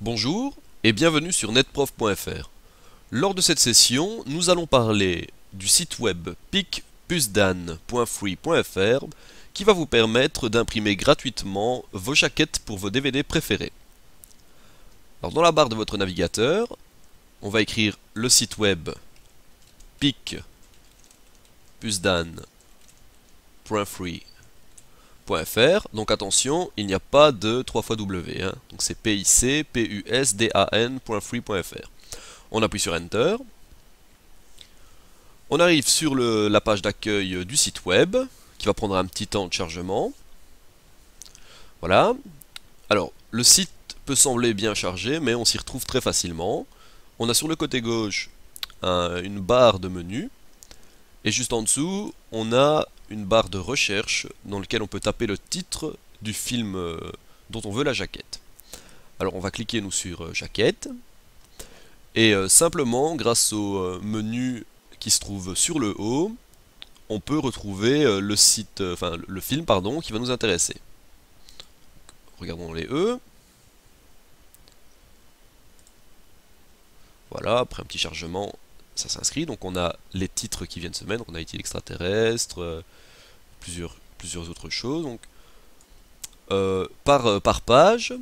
Bonjour et bienvenue sur netprof.fr. Lors de cette session, nous allons parler du site web picpusdan.free.fr qui va vous permettre d'imprimer gratuitement vos jaquettes pour vos DVD préférés. Alors dans la barre de votre navigateur, on va écrire le site web picpusdan.free.fr donc attention, il n'y a pas de 3 fois W. Donc c'est pic, On appuie sur Enter. On arrive sur la page d'accueil du site web, qui va prendre un petit temps de chargement. Voilà. Alors, le site peut sembler bien chargé, mais on s'y retrouve très facilement. On a sur le côté gauche une barre de menu, et juste en dessous, on a une barre de recherche dans laquelle on peut taper le titre du film euh, dont on veut la jaquette. Alors on va cliquer nous sur euh, jaquette et euh, simplement grâce au menu qui se trouve sur le haut, on peut retrouver le site, enfin le film pardon, qui va nous intéresser. Regardons les E. Voilà, après un petit chargement, ça s'inscrit. Donc on a les titres qui viennent se mettre, on a été e extraterrestre, euh, plusieurs, plusieurs autres choses. Donc, euh, par, euh, par page,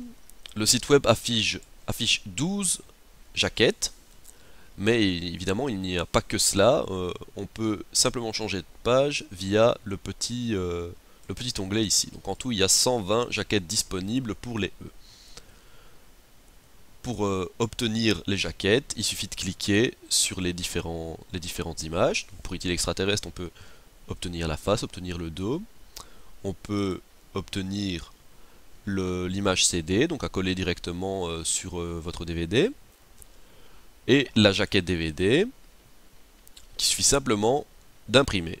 le site web affiche, affiche 12 jaquettes, mais évidemment il n'y a pas que cela, on peut simplement changer de page via le petit, le petit onglet ici. Donc en tout il y a 120 jaquettes disponibles pour les E pour euh, obtenir les jaquettes, il suffit de cliquer sur les, différentes images. pour utiliser Extraterrestre, on peut obtenir la face, obtenir le dos. On peut obtenir l'image CD, donc à coller directement euh, sur euh, votre DVD. Et la jaquette DVD, qui suffit simplement d'imprimer.